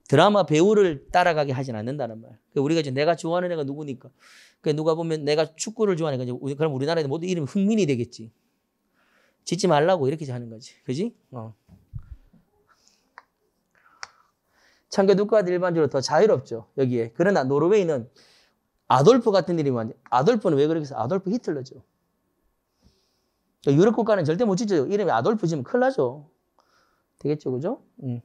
드라마 배우를 따라가게 하진 않는다는 말. 그 우리가 이제 내가 좋아하는 애가 누구니까. 그러 누가 보면 내가 축구를 좋아하니까 이제 그럼 우리나라에 모두 이름이 흥민이 되겠지. 짓지 말라고 이렇게 하는 거지. 그지? 어. 참교 누가들 일반적으로 더 자유롭죠. 여기에. 그러나 노르웨이는 아돌프 같은 이름이 완전, 아돌프는 왜 그러겠어? 아돌프 히틀러죠. 유럽 국가는 절대 못 지죠. 이름이 아돌프 지면 큰일 나죠. 되겠죠, 그죠? 음.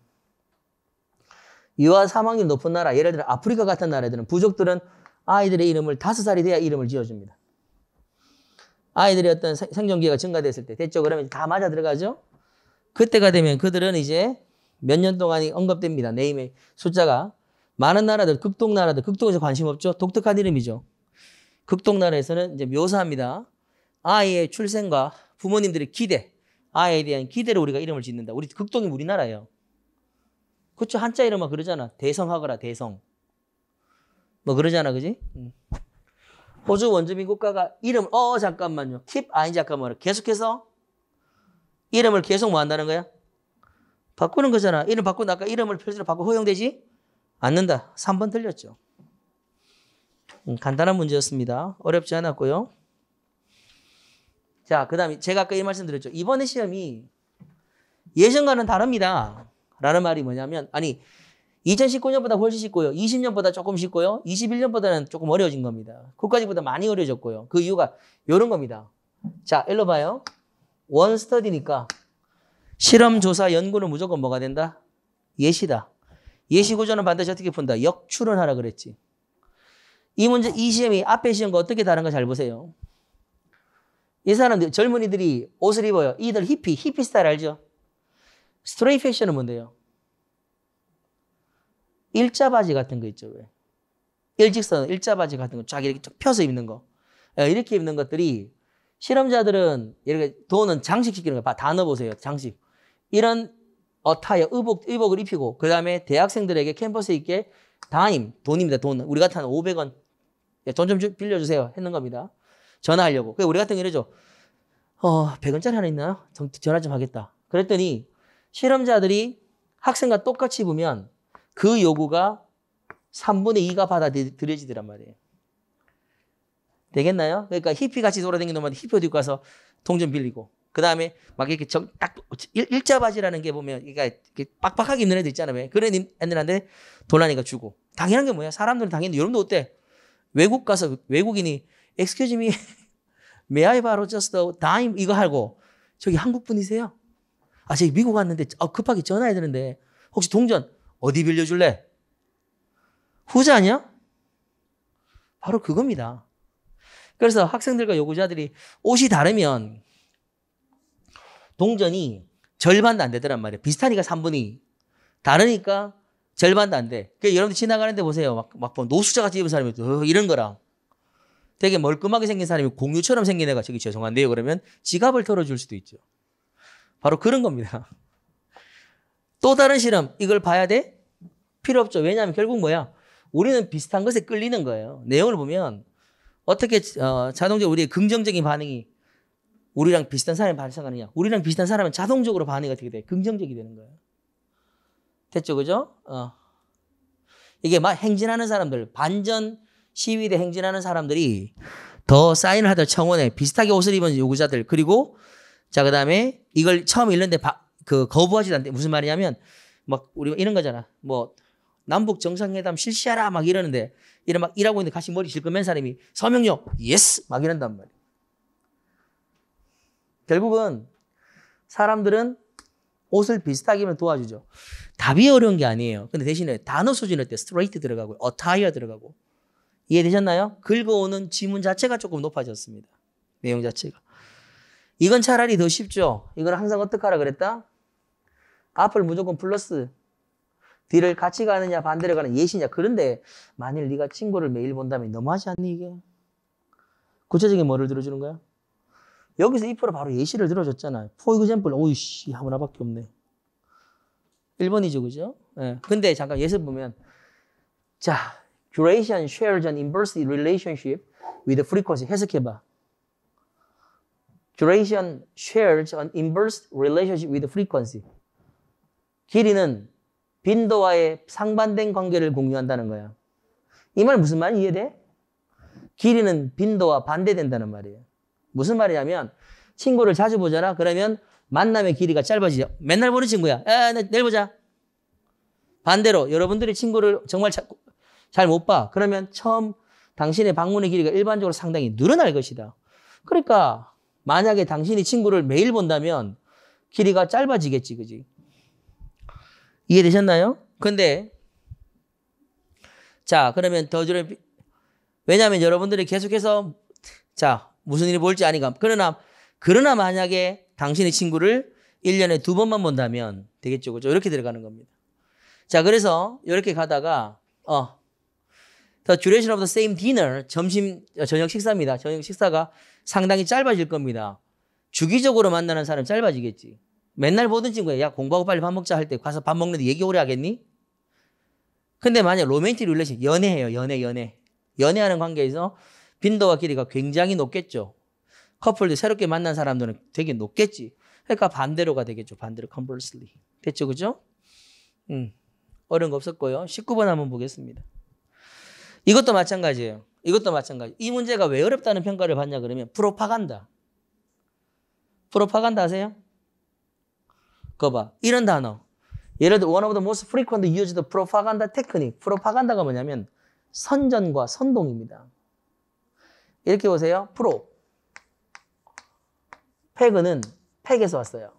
유아 사망률 높은 나라, 예를 들어 아프리카 같은 나라들은 부족들은 아이들의 이름을 다섯 살이 돼야 이름을 지어줍니다. 아이들의 어떤 생존기가 증가됐을 때 됐죠. 그러면 다 맞아 들어가죠. 그때가 되면 그들은 이제 몇 년 동안이 언급됩니다. 네임의 숫자가 많은 나라들 극동 나라들 극동에서 관심 없죠. 독특한 이름이죠. 극동 나라에서는 이제 묘사합니다. 아이의 출생과 부모님들의 기대, 아이에 대한 기대로 우리가 이름을 짓는다. 우리 극동이 우리나라예요. 그렇죠. 한자 이름만 그러잖아. 대성하거라, 대성. 뭐 그러잖아, 그지? 호주 원주민 국가가 이름, 어, 잠깐만요. 팁, 아니, 잠깐만요. 계속해서 이름을 계속 뭐 한다는 거야? 바꾸는 거잖아. 이름 바꾸는 아까 이름을 표시로 바꾸 고 허용되지 않는다. 3번 틀렸죠. 음, 간단한 문제였습니다. 어렵지 않았고요. 자, 그 다음에 제가 아까 이 말씀 드렸죠. 이번에 시험이 예전과는 다릅니다. 라는 말이 뭐냐면, 아니, 2019년보다 훨씬 쉽고요. 20년보다 조금 쉽고요. 21년보다는 조금 어려워진 겁니다. 그까지보다 많이 어려워졌고요. 그 이유가 이런 겁니다. 자, 일로 봐요. 원 스터디니까 실험, 조사, 연구는 무조건 뭐가 된다? 예시다. 예시 구조는 반드시 어떻게 푼다? 역출은 하라 그랬지. 이 문제, 이 시험이 앞에 시험과 어떻게 다른가 잘 보세요. 이 사람들, 젊은이들이 옷을 입어요. 이들 히피, 히피 스타일 알죠? 스트레이 패션은 뭔데요? 일자 바지 같은 거 있죠, 왜? 일직선, 일자 바지 같은 거 쫙 이렇게 쫙 펴서 입는 거. 예, 이렇게 입는 것들이 실험자들은 이렇게 돈은 장식시키는 거 봐. 다 넣어보세요. 장식. 이런 어타여, 의복, 의복을 입히고, 그 다음에 대학생들에게 캠퍼스에 있게 다임, 돈입니다. 돈. 우리 같은 500원. 예, 돈좀 빌려주세요. 했는 겁니다. 전화하려고. 그래 우리 같은 경우 이러죠. 어, 100원짜리 하나 있나요? 전화 좀 하겠다. 그랬더니 실험자들이 학생과 똑같이 입면그 요구가 3분의 2가 받아들여지더란 말이에요. 되겠나요? 그러니까 히피 같이 돌아다니는 놈한테 히피 어디 가서 돈좀 빌리고. 그 다음에 막 이렇게 정, 딱 일, 자 바지라는 게 보면 그러니까 이렇게 빡빡하게 입는 애들 있잖아요. 그런 애들한테 돌라니까 주고. 당연한 게 뭐야? 사람들은 당연히 여러분도 어때? 외국 가서 외국인이 excuse me, may I borrow just a dime? 이거 하고 저기 한국 분이세요? 아, 저기 미국 왔는데 아, 급하게 전화해야 되는데 혹시 동전 어디 빌려줄래? 후자 아니야? 바로 그겁니다. 그래서 학생들과 요구자들이 옷이 다르면 동전이 절반도 안 되더란 말이에요. 비슷하니까 3분이. 다르니까 절반도 안 돼. 그러니까 여러분들 지나가는데 보세요. 막, 막 뭐 노숙자 같이 입은 사람이 어, 이런 거랑 되게 멀끔하게 생긴 사람이 공유처럼 생긴 애가 저기 죄송한데요. 그러면 지갑을 털어줄 수도 있죠. 바로 그런 겁니다. 또 다른 실험, 이걸 봐야 돼? 필요 없죠. 왜냐하면 결국 뭐야? 우리는 비슷한 것에 끌리는 거예요. 내용을 보면 어떻게 어, 자동적으로 우리의 긍정적인 반응이 우리랑 비슷한 사람이 발생하느냐. 우리랑 비슷한 사람은 자동적으로 반응이 어떻게 돼? 긍정적이 되는 거예요. 됐죠, 그죠? 어. 이게 막 행진하는 사람들, 반전 시위대 행진하는 사람들이 더 사인을 하던 청원에 비슷하게 옷을 입은 요구자들 그리고 자 그다음에 이걸 처음 읽는데 바, 그 거부하지 않대 무슨 말이냐면 막 우리 이런 거잖아 뭐 남북 정상회담 실시하라 막 이러는데 이런 막 일하고 있는데 같이 머리 질끈맨 사람이 서명요 예스 막 이런단 말이야 결국은 사람들은 옷을 비슷하게 면 도와주죠 답이 어려운 게 아니에요 근데 대신에 단어 수준일 때 스트레이트 들어가고 어타이어 들어가고 이해되셨나요? 긁어오는 지문 자체가 조금 높아졌습니다. 내용 자체가. 이건 차라리 더 쉽죠. 이걸 항상 어떻게 하라 그랬다? 앞을 무조건 플러스, 뒤를 같이 가느냐 반대로 가는 예시냐. 그런데 만일 네가 친구를 매일 본다면 너무하지 않니 이게? 구체적인 뭐를 들어주는 거야? 여기서 if로 바로 예시를 들어줬잖아요. for example, 오이씨 하나밖에 없네. 1번이죠, 그죠? 예. 근데 잠깐 예습 보면 자, duration shares an inverse relationship with frequency. 해석해봐. duration shares an inverse relationship with frequency. 길이는 빈도와의 상반된 관계를 공유한다는 거야. 이 말 무슨 말 이해돼? 길이는 빈도와 반대된다는 말이에요. 무슨 말이냐면 친구를 자주 보잖아. 그러면 만남의 길이가 짧아지죠. 맨날 보는 친구야. 야, 아, 내일 보자. 반대로 여러분들이 친구를 정말 자, 잘못 봐. 그러면 처음 당신의 방문의 길이가 일반적으로 상당히 늘어날 것이다. 그러니까 만약에 당신이 친구를 매일 본다면 길이가 짧아지겠지, 그지? 이해되셨나요? 근데 자, 그러면 더 줄여 왜냐하면 여러분들이 계속해서 자, 무슨 일이 볼지 아니까. 그러나 그러나 만약에 당신의 친구를 1년에 두 번만 본다면 되겠죠. 그죠? 이렇게 들어가는 겁니다. 자, 그래서 이렇게 가다가 어, The duration of the same dinner, 점심, 어, 저녁 식사입니다. 저녁 식사가 상당히 짧아질 겁니다. 주기적으로 만나는 사람 짧아지겠지. 맨날 보던 친구야, 야, 공부하고 빨리 밥 먹자 할 때 가서 밥 먹는데 얘기 오래 하겠니? 근데 만약 로맨틱 릴레이션, 연애해요, 연애, 연애. 연애하는 관계에서 빈도와 길이가 굉장히 높겠죠. 커플들 새롭게 만난 사람들은 되게 높겠지. 그러니까 반대로가 되겠죠. 반대로 컨버스리. 됐죠, 그죠? 음. 어려운 거 없었고요. 19번 한번 보겠습니다. 이것도 마찬가지예요. 이것도 마찬가지. 이 문제가 왜 어렵다는 평가를 받냐 그러면 프로파간다. 프로파간다 아세요? 그거 봐. 이런 단어. 예를 들어 one of the most frequent used propaganda technique. 프로파간다가 뭐냐면 선전과 선동입니다. 이렇게 보세요. 프로. 패그 팩에서 왔어요.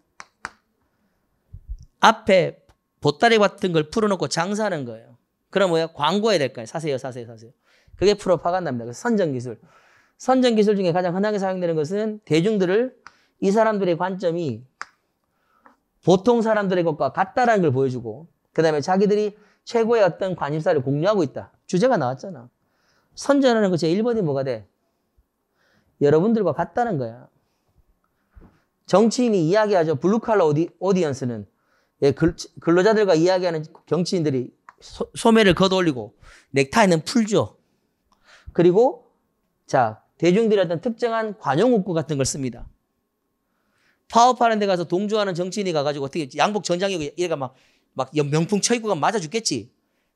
앞에 보따리 같은 걸 풀어놓고 장사하는 거예요. 그럼 뭐야? 광고해야 될 거예요. 사세요, 사세요, 사세요. 그게 프로파간다입니다. 선전 기술. 선전 기술 중에 가장 흔하게 사용되는 것은 대중들을 이 사람들의 관점이 보통 사람들의 것과 같다라는 걸 보여주고 그 다음에 자기들이 최고의 어떤 관심사를 공유하고 있다. 주제가 나왔잖아. 선전하는 것 제1번이 뭐가 돼? 여러분들과 같다는 거야. 정치인이 이야기하죠. 블루칼라 오디, 오디언스는 예, 근로자들과 이야기하는 정치인들이 소, 소매를 걷어올리고 넥타이는 풀죠. 그리고 자 대중들이 어떤 특정한 관용 옷구 같은 걸 씁니다. 파업하는 데 가서 동조하는 정치인이 가가지고 어떻게 양복 전장에 얘가 막, 막 명품 처입구가 맞아 죽겠지.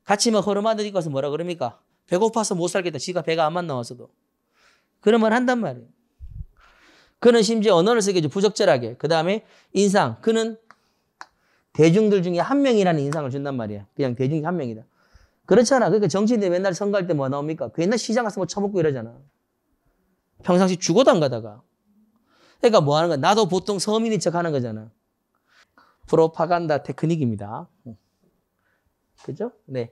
같이 막 허름하더니 가서 뭐라 그럽니까? 배고파서 못 살겠다. 지가 배가 안만 나와서도. 그런 말 한단 말이에요. 그는 심지어 언어를 쓰겠죠. 부적절하게. 그 다음에 인상. 그는 대중들 중에 한 명이라는 인상을 준단 말이야. 그냥 대중 중한 명이다. 그렇잖아. 그러니까 정치인들 이 맨날 선거할 때 뭐 나옵니까? 그 옛날 시장 가서 뭐 쳐먹고 이러잖아. 평상시 죽어도 안 가다가. 그러니까 뭐 하는 거야? 나도 보통 서민인 척 하는 거잖아. 프로파간다 테크닉입니다. 그죠? 네.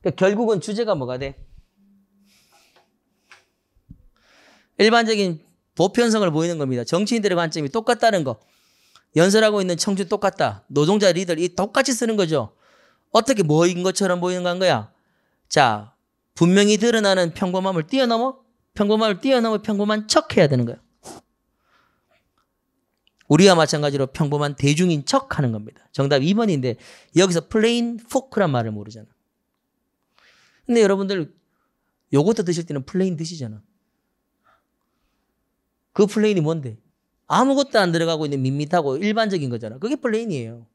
그러니까 결국은 주제가 뭐가 돼? 일반적인 보편성을 보이는 겁니다. 정치인들의 관점이 똑같다는 거. 연설하고 있는 청주 똑같다. 노동자 리더이 똑같이 쓰는 거죠. 어떻게 뭐인 것처럼 보이는 건 거야? 자, 분명히 드러나는 평범함을 뛰어넘어 평범함을 뛰어넘어 평범한 척 해야 되는 거야. 우리와 마찬가지로 평범한 대중인 척 하는 겁니다. 정답 2번인데 여기서 플레인 포크란 말을 모르잖아. 근데 여러분들 요거트 드실 때는 플레인 드시잖아. 그 플레인이 뭔데? 아무것도 안 들어가고 있는 밋밋하고 일반적인 거잖아. 그게 플레인이에요.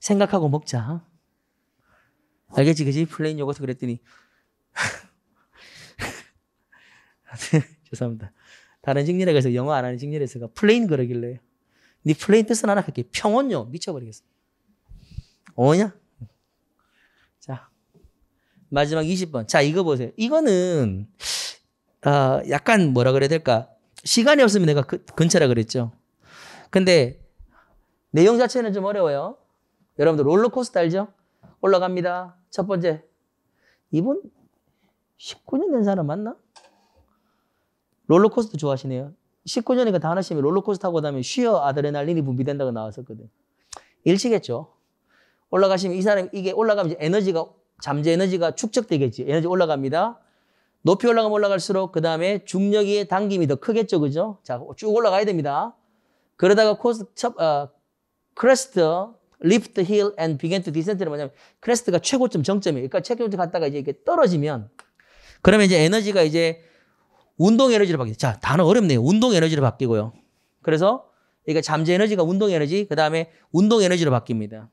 생각하고 먹자. 알겠지, 그지? 플레인 요거트 그랬더니. 죄송합니다. 다른 직렬에서 영어 안 하는 직렬에서가 플레인 그러길래. 네 플레인 뜻은 하나 갈게. 평온요. 미쳐버리겠어. 어냐? 자. 마지막 20번. 자, 이거 보세요. 이거는, 아, 약간 뭐라 그래야 될까? 시간이 없으면 내가 그, 근처라 그랬죠. 근데 내용 자체는 좀 어려워요. 여러분들 롤러코스터 알죠? 올라갑니다. 첫 번째. 이분 19년 된 사람 맞나? 롤러코스터 좋아하시네요. 19년이니까 다 하시면 롤러코스터 타고 다음에 쉬어 아드레날린이 분비된다고 나왔었거든. 일치겠죠. 올라가시면 이 사람 이게 올라가면 이제 에너지가 잠재 에너지가 축적되겠지. 에너지 올라갑니다. 높이 올라가면 올라갈수록 그 다음에 중력이 당김이 더 크겠죠. 그죠? 자, 쭉 올라가야 됩니다. 그러다가 코스, 첫, 어, 크레스트, 리프트 힐, 앤 비겐 l 디센트는 뭐냐면 크레스트가 최고점 정점이에요. 그러니까 최고점 갔다가 이제 이렇게 떨어지면 그러면 이제 에너지가 이제 운동 에너지로 바뀌죠. 자, 단어 어렵네요. 운동 에너지로 바뀌고요. 그래서 그러니까 잠재 에너지가 운동 에너지, 그 다음에 운동 에너지로 바뀝니다.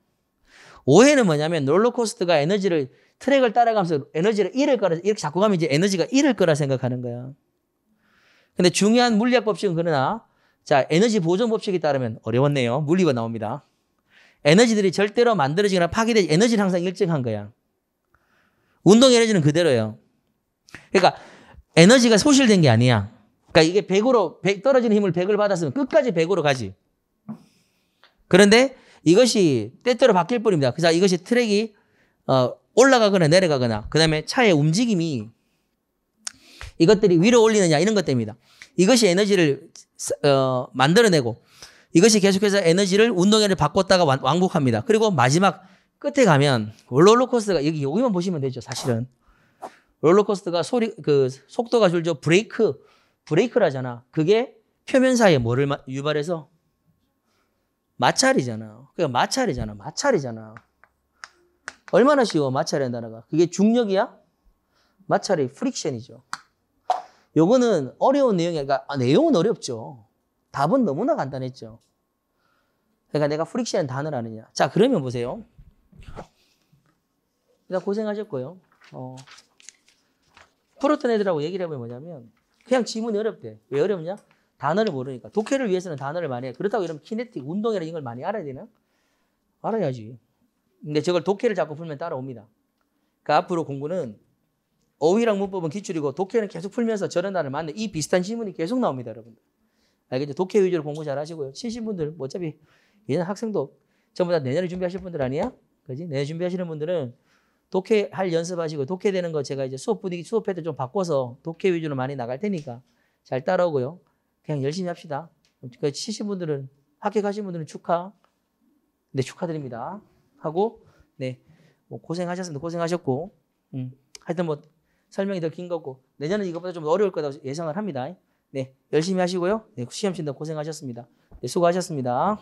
오해는 뭐냐면 롤러코스터가 에너지를 트랙을 따라가면서 에너지를 잃을 거라 이렇게 자꾸 가면 이제 에너지가 잃을 거라 생각하는 거야. 근데 중요한 물리학 법칙은 그러나 자 에너지 보존 법칙에 따르면 어려웠네요. 물리가 나옵니다. 에너지들이 절대로 만들어지거나 파괴되지 에너지는 항상 일정한 거야. 운동 에너지는 그대로예요. 그러니까 에너지가 소실된 게 아니야. 그러니까 이게 100으로 100 떨어지는 힘을 100을 받았으면 끝까지 100으로 가지. 그런데 이것이 때때로 바뀔 뿐입니다. 그래서 이것이 트랙이 어, 올라가거나 내려가거나 그 다음에 차의 움직임이 이것들이 위로 올리느냐 이런 것 때문이다. 이것이 에너지를 어, 만들어내고 이것이 계속해서 에너지를 운동에를 바꿨다가 왕복합니다. 그리고 마지막 끝에 가면 롤러코스터가 여기 여기만 보시면 되죠. 사실은 롤러코스터가 소리 그 속도가 줄죠. 브레이크 브레이크라잖아. 그게 표면 사이에 뭐를 유발해서 마찰이잖아. 그러 그러니까 마찰이잖아. 마찰이잖아. 얼마나 쉬워 마찰이라는 단어가. 그게 중력이야? 마찰이 프릭션이죠. 요거는 어려운 내용이 아니라 그러니까, 아, 내용은 어렵죠. 답은 너무나 간단했죠. 그러니까 내가 프릭션 단어를 아느냐. 자 그러면 보세요. 일단 고생하셨고요. 어. 프로톤 애들하고 얘기를 해보면 뭐냐면 그냥 지문이 어렵대. 왜 어렵냐? 단어를 모르니까. 독해를 위해서는 단어를 많이 해. 그렇다고 이러면 키네틱, 운동이라 이걸 많이 알아야 되나? 알아야지. 근데 저걸 독해를 자꾸 풀면 따라옵니다. 그 앞으로 공부는 어휘랑 문법은 기출이고 독해는 계속 풀면서 저런 단어를 만는이 비슷한 질문이 계속 나옵니다, 여러분들. 알겠죠? 독해 위주로 공부 잘 하시고요. 치신 분들, 뭐 어차피 예전 학생도 전부 다 내년에 준비하실 분들 아니야? 그지? 내년 준비하시는 분들은 독해 할 연습하시고 독해 되는 거 제가 이제 수업 분위기 수업할 때좀 바꿔서 독해 위주로 많이 나갈 테니까 잘 따라오고요. 그냥 열심히 합시다. 그러니까 치신 분들은 합격하신 분들은 축하. 네, 축하드립니다. 하고 네. 뭐 고생하셨습니다. 고생하셨고. 음. 하여튼 뭐 설명이 더 긴 거고 내년은 이것보다 좀 어려울 거라 예상을 합니다. 네, 열심히 하시고요. 네, 시험 친다 고생하셨습니다. 네, 수고하셨습니다.